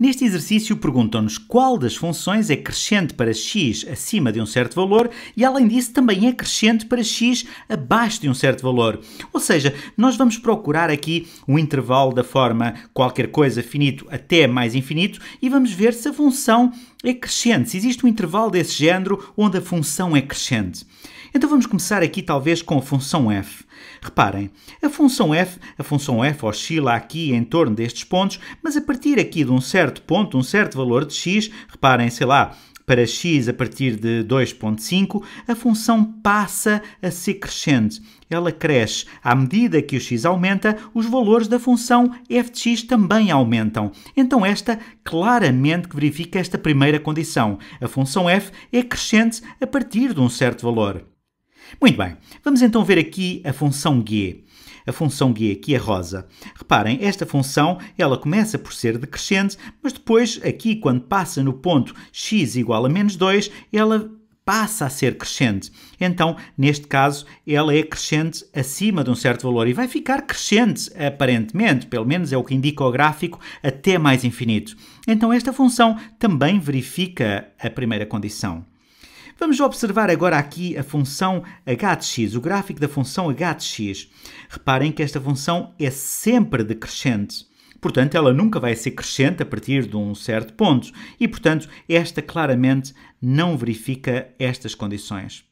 Neste exercício perguntam-nos qual das funções é crescente para x acima de um certo valor e além disso também é crescente para x abaixo de um certo valor. Ou seja, nós vamos procurar aqui um intervalo da forma qualquer coisa finito até mais infinito e vamos ver se a função é crescente, se existe um intervalo desse género onde a função é crescente. Então vamos começar aqui talvez com a função f. Reparem, a função f, a função f oscila aqui em torno destes pontos, mas a partir aqui de um certo ponto, um certo valor de x, reparem, sei lá, para x a partir de 2.5, a função passa a ser crescente. Ela cresce. À medida que o x aumenta, os valores da função f de x também aumentam. Então esta claramente verifica esta primeira condição. A função f é crescente a partir de um certo valor. Muito bem, vamos então ver aqui a função g. A função g aqui é rosa. Reparem, esta função ela começa por ser decrescente, mas depois aqui quando passa no ponto x igual a menos 2, ela passa a ser crescente. Então, neste caso, ela é crescente acima de um certo valor e vai ficar crescente, aparentemente, pelo menos é o que indica o gráfico, até mais infinito. Então, esta função também verifica a primeira condição. Vamos observar agora aqui a função h de x, o gráfico da função h de x. Reparem que esta função é sempre decrescente. Portanto, ela nunca vai ser crescente a partir de um certo ponto. E, portanto, esta claramente não verifica estas condições.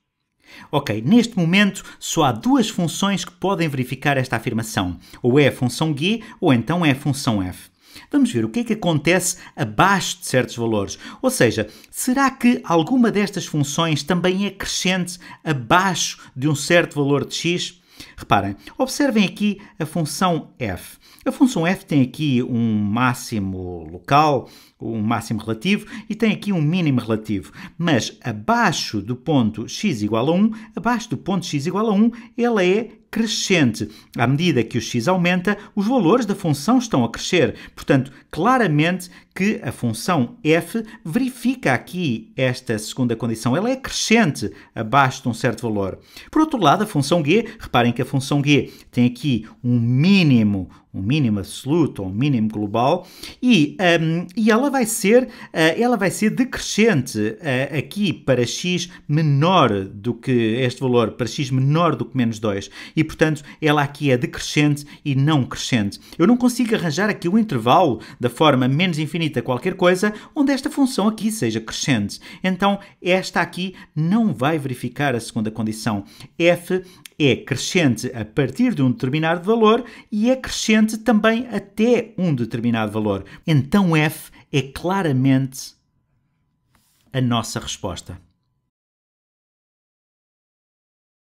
Ok, neste momento só há duas funções que podem verificar esta afirmação. Ou é a função g ou então é a função f. Vamos ver o que é que acontece abaixo de certos valores. Ou seja, será que alguma destas funções também é crescente abaixo de um certo valor de x? Reparem, observem aqui a função f. A função f tem aqui um máximo local, um máximo relativo e tem aqui um mínimo relativo. Mas abaixo do ponto x igual a 1, abaixo do ponto x igual a 1, ela é crescente. À medida que o x aumenta, os valores da função estão a crescer. Portanto, claramente que a função f verifica aqui esta segunda condição. Ela é crescente abaixo de um certo valor. Por outro lado, a função g, reparem que a função g tem aqui um mínimo, um mínimo absoluto, um mínimo global, e, um, e ela ela vai ser, eh, ela vai ser decrescente eh, aqui para x menor do que este valor, para x menor do que menos 2. E, portanto, ela aqui é decrescente e não crescente. Eu não consigo arranjar aqui um intervalo da forma menos infinita qualquer coisa onde esta função aqui seja crescente. Então, esta aqui não vai verificar a segunda condição. f é crescente a partir de um determinado valor e é crescente também até um determinado valor. Então f é claramente a nossa resposta.